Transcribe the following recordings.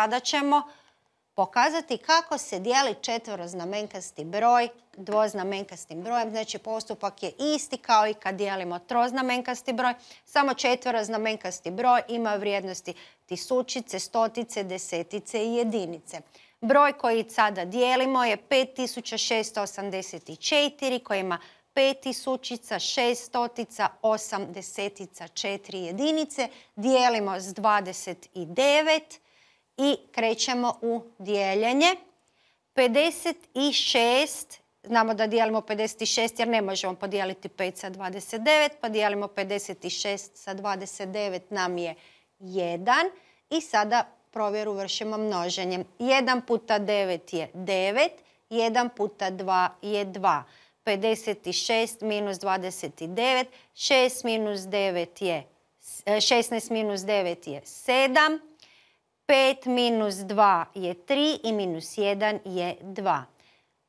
sada ćemo pokazati kako se dijeli četvoroznamenkasti broj dvoznamenkastim brojem. Znači postupak je isti kao i kad dijelimo troznamenkasti broj. Samo četvoroznamenkasti broj ima vrijednosti tisućice, stotice, desetice i jedinice. Broj koji sada dijelimo je 5684 koji ima 5 tisućica, 6 stotica, 8 desetica, 4 jedinice. Dijelimo s 29 i krećemo u dijeljenje. 56, znamo da dijelimo 56 jer ne možemo podijeliti 5 sa 29, pa dijelimo 56 sa 29 nam je 1 i sada provjeru vršimo množenjem. 1 puta 9 je 9, 1 puta 2 je 2. 56 minus 29, 6 9 je 16 minus 9 je 7, 5 minus 2 je 3 i minus 1 je 2.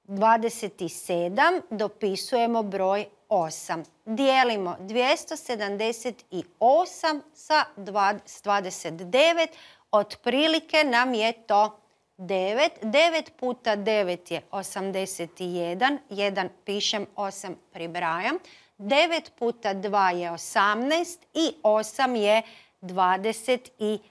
27 dopisujemo broj 8. Dijelimo 278 sa 29. Otprilike nam je to 9. 9 puta 9 je 81. 1 pišem, 8 pribrajam. 9 puta 2 je 18 i 8 je 26.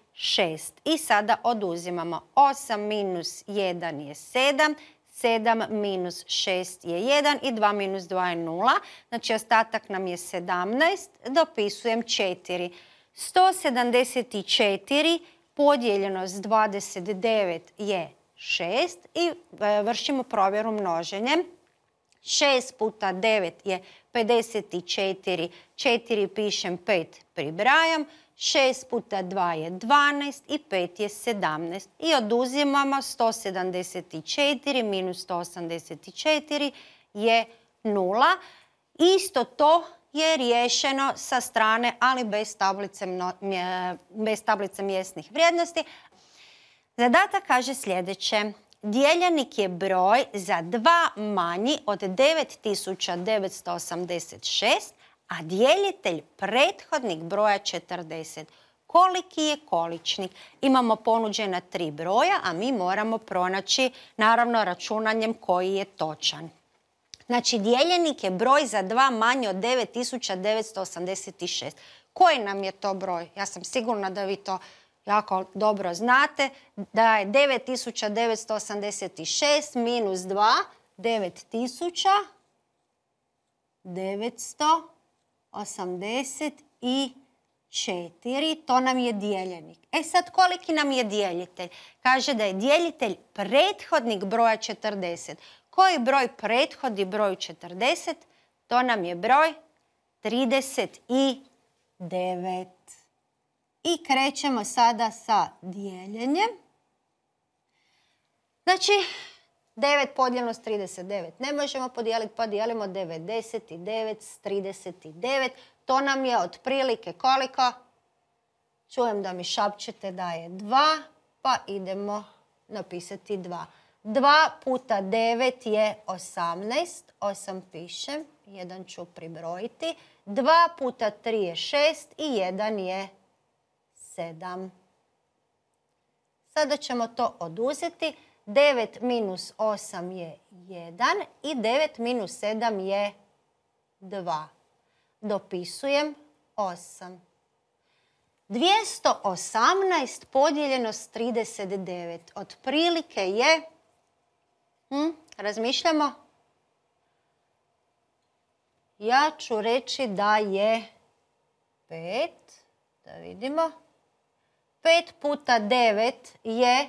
I sada oduzimamo 8 minus 1 je 7, 7 minus 6 je 1 i 2 minus 2 je 0. Znači ostatak nam je 17, dopisujem 4. 174 podijeljeno s 29 je 6 i e, vršimo provjeru množenje. 6 puta 9 je 54, 4 pišem 5 pribrajam, 6 puta 2 je 12 i 5 je 17. I oduzimamo 174 minus 184 je 0. Isto to je riješeno sa strane, ali bez tablice, bez tablice mjesnih vrijednosti. Zadatak kaže sljedeće. Dijeljenik je broj za dva manji od 9986 a dijelitelj prethodnik broja 40. Koliki je količnik? Imamo ponuđena tri broja, a mi moramo pronaći, naravno, računanjem koji je točan. Znači, dijeljenik je broj za dva manje od 9986. Koji nam je to broj? Ja sam sigurna da vi to jako dobro znate. Da je 9986 minus 2, 9986. 80 4. To nam je dijeljenik. E sad, koliki nam je dijeljitelj? Kaže da je dijeljitelj prethodnik broja 40. Koji broj prethodi broju 40? To nam je broj 39. I krećemo sada sa dijeljenjem. Znači, 9 podijeljeno s 39. Ne možemo podijeliti, pa dijelimo 99 s 39. To nam je otprilike koliko? Čujem da mi šapćete da je 2, pa idemo napisati 2. 2 puta 9 je 18. 8 pišem, 1 ću pribrojiti. 2 puta 3 je 6 i 1 je 7. Sada ćemo to oduzeti. 9 minus 8 je 1 i 9 minus 7 je 2. Dopisujem 8. 218 podijeljeno s 39. Otprilike je, hm, razmišljamo, ja ću reći da je 5, da vidimo, 5 puta 9 je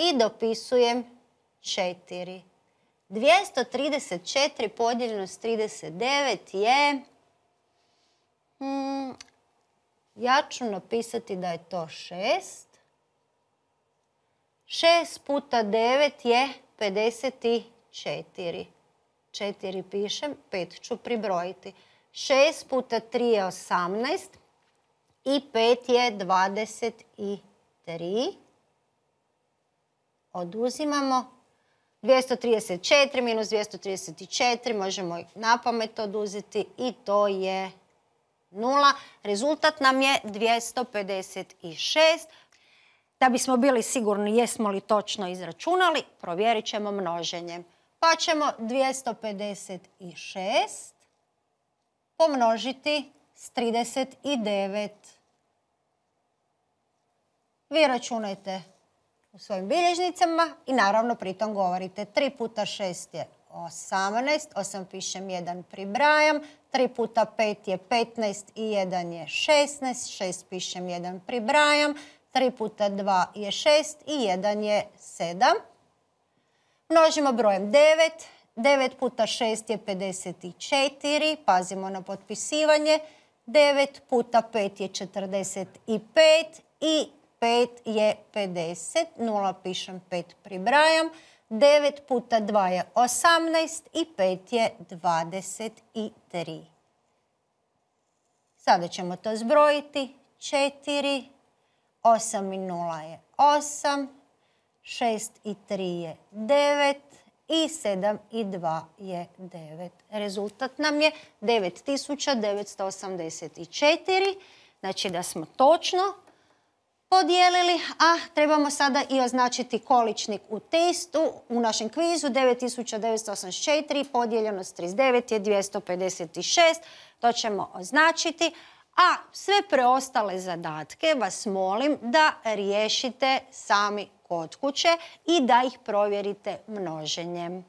i dopisujem 4. 234 podijeljeno s 39 je... Hmm, ja ću napisati da je to 6. 6 puta 9 je 54. 4 pišem, 5 ću pribrojiti. 6 puta 3 je 18 i 5 je 23 oduzimamo. 234 minus 234 možemo na pamet oduzeti i to je 0. Rezultat nam je 256. Da bismo bili sigurni jesmo li točno izračunali, provjerit ćemo množenjem. Pa ćemo 256 pomnožiti s 39. Vi računajte u svojim bilježnicama i naravno pritom govorite 3 puta 6 je 18, 8 pišem 1 pribrajam, 3 puta 5 je 15 i 1 je 16, 6 pišem 1 pribrajam, 3 puta 2 je 6 i 1 je 7. Množimo brojem 9, 9 puta 6 je 54, pazimo na potpisivanje, 9 puta 5 je 45 i 5 je 50, 0 pišem 5 pribrajam, 9 puta 2 je 18 i 5 je 23. Sada ćemo to zbrojiti. 4, 8 i 0 je 8, 6 i 3 je 9 i 7 i 2 je 9. Rezultat nam je 9984. Znači da smo točno podijelili, a trebamo sada i označiti količnik u testu. U našem kvizu 9984 podijeljeno s 39 je 256. To ćemo označiti. A sve preostale zadatke vas molim da riješite sami kod kuće i da ih provjerite množenjem.